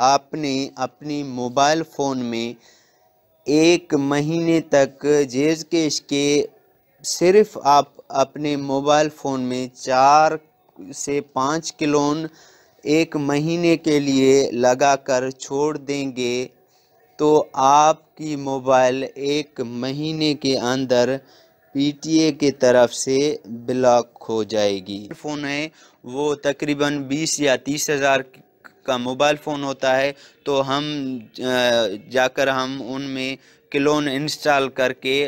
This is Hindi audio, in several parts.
आपने अपनी मोबाइल फ़ोन में एक महीने तक जेज केश के सिर्फ आप अपने मोबाइल फ़ोन में चार से पाँच किलोन एक महीने के लिए लगाकर छोड़ देंगे तो आपकी मोबाइल एक महीने के अंदर पीटीए के तरफ से ब्लॉक हो जाएगी फ़ोन है वो तकरीबन बीस या तीस हज़ार का मोबाइल फ़ोन होता है तो हम जाकर हम उनमें क्लोन इंस्टॉल करके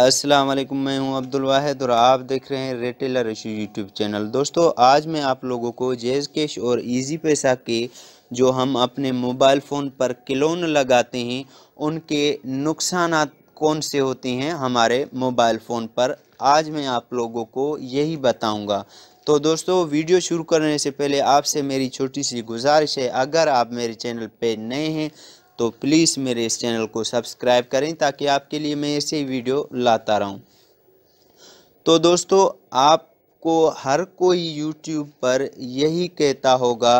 अस्सलाम वालेकुम मैं हूं अब्दुल वाहिद और आप देख रहे हैं रिटेलर इशू यूट्यूब चैनल दोस्तों आज मैं आप लोगों को जेज कैश और इजी पैसा के जो हम अपने मोबाइल फ़ोन पर क्लोन लगाते हैं उनके नुकसान कौन से होते हैं हमारे मोबाइल फ़ोन पर आज मैं आप लोगों को यही बताऊंगा तो दोस्तों वीडियो शुरू करने से पहले आपसे मेरी छोटी सी गुजारिश है अगर आप मेरे चैनल पर नए हैं तो प्लीज़ मेरे इस चैनल को सब्सक्राइब करें ताकि आपके लिए मैं ऐसे वीडियो लाता रहूं तो दोस्तों आपको हर कोई यूट्यूब पर यही कहता होगा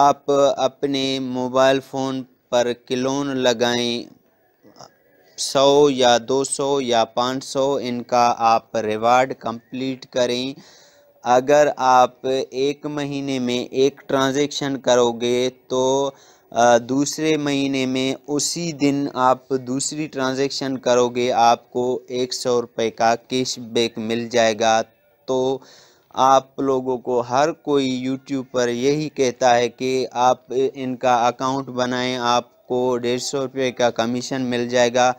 आप अपने मोबाइल फ़ोन पर क्लोन लगाएं सौ या दो सौ या पाँच सौ इनका आप रिवार्ड कंप्लीट करें अगर आप एक महीने में एक ट्रांजेक्शन करोगे तो दूसरे महीने में उसी दिन आप दूसरी ट्रांजैक्शन करोगे आपको एक सौ रुपये का कैश बैक मिल जाएगा तो आप लोगों को हर कोई यूट्यूब पर यही कहता है कि आप इनका अकाउंट बनाएं आपको डेढ़ सौ रुपये का कमीशन मिल जाएगा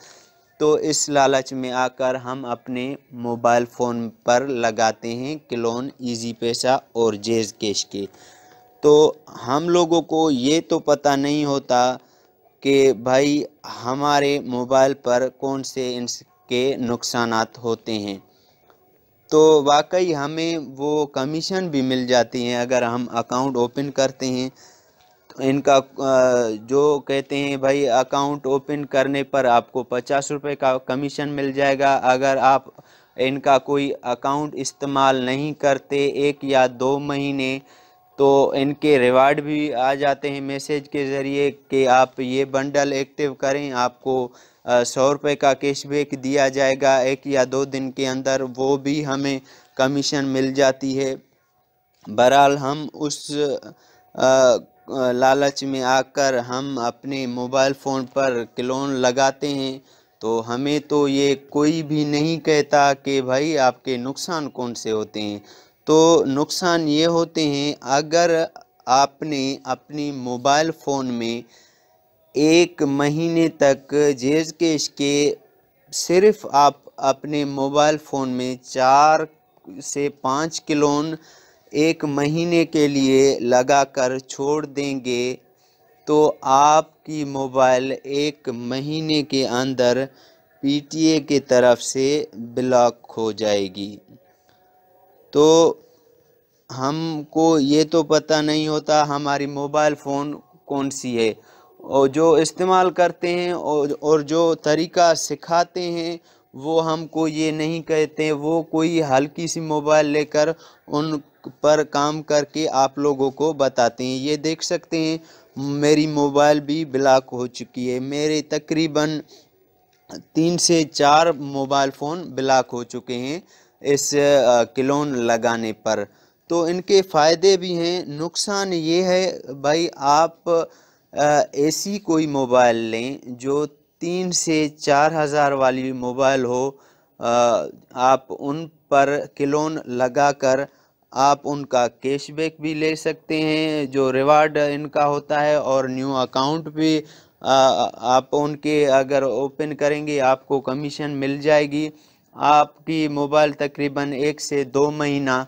तो इस लालच में आकर हम अपने मोबाइल फ़ोन पर लगाते हैं कि लोन ईजी पैसा और जेज कैश के तो हम लोगों को ये तो पता नहीं होता कि भाई हमारे मोबाइल पर कौन से इनके नुकसान होते हैं तो वाकई हमें वो कमीशन भी मिल जाती हैं अगर हम अकाउंट ओपन करते हैं तो इनका जो कहते हैं भाई अकाउंट ओपन करने पर आपको पचास रुपये का कमीशन मिल जाएगा अगर आप इनका कोई अकाउंट इस्तेमाल नहीं करते एक या दो महीने तो इनके रिवार्ड भी आ जाते हैं मैसेज के ज़रिए कि आप ये बंडल एक्टिव करें आपको सौ रुपये का कैशबैक दिया जाएगा एक या दो दिन के अंदर वो भी हमें कमीशन मिल जाती है बहरहाल हम उस लालच में आकर हम अपने मोबाइल फ़ोन पर क्लोन लगाते हैं तो हमें तो ये कोई भी नहीं कहता कि भाई आपके नुकसान कौन से होते हैं तो नुकसान ये होते हैं अगर आपने अपनी मोबाइल फ़ोन में एक महीने तक जेज केश के सिर्फ आप अपने मोबाइल फ़ोन में चार से पाँच किलोन एक महीने के लिए लगाकर छोड़ देंगे तो आपकी मोबाइल एक महीने के अंदर पीटीए की तरफ से ब्लॉक हो जाएगी तो हमको ये तो पता नहीं होता हमारी मोबाइल फ़ोन कौन सी है और जो इस्तेमाल करते हैं और और जो तरीका सिखाते हैं वो हमको ये नहीं कहते वो कोई हल्की सी मोबाइल लेकर उन पर काम करके आप लोगों को बताते हैं ये देख सकते हैं मेरी मोबाइल भी ब्लॉक हो चुकी है मेरे तकरीबन तीन से चार मोबाइल फ़ोन ब्लॉक हो चुके हैं इस क्लोन लगाने पर तो इनके फ़ायदे भी हैं नुकसान ये है भाई आप ऐसी कोई मोबाइल लें जो तीन से चार हज़ार वाली मोबाइल हो आप उन पर क्लोन लगाकर आप उनका कैशबैक भी ले सकते हैं जो रिवार्ड इनका होता है और न्यू अकाउंट भी आप उनके अगर ओपन करेंगे आपको कमीशन मिल जाएगी आपकी मोबाइल तकरीबन एक से दो महीना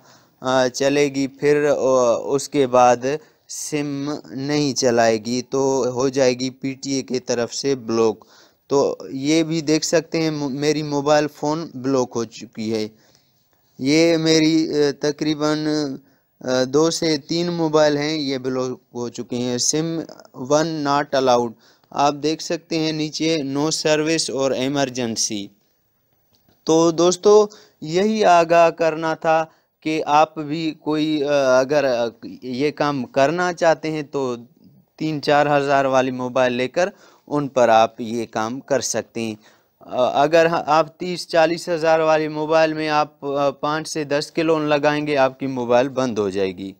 चलेगी फिर उसके बाद सिम नहीं चलाएगी तो हो जाएगी पीटीए के तरफ से ब्लॉक तो ये भी देख सकते हैं मेरी मोबाइल फ़ोन ब्लॉक हो चुकी है ये मेरी तकरीबन दो से तीन मोबाइल हैं ये ब्लॉक हो चुके हैं सिम वन नॉट अलाउड आप देख सकते हैं नीचे नो सर्विस और इमरजेंसी तो दोस्तों यही आगाह करना था कि आप भी कोई अगर ये काम करना चाहते हैं तो तीन चार हज़ार वाली मोबाइल लेकर उन पर आप ये काम कर सकते हैं अगर आप तीस चालीस हज़ार वाली मोबाइल में आप पाँच से दस किलो लगाएंगे आपकी मोबाइल बंद हो जाएगी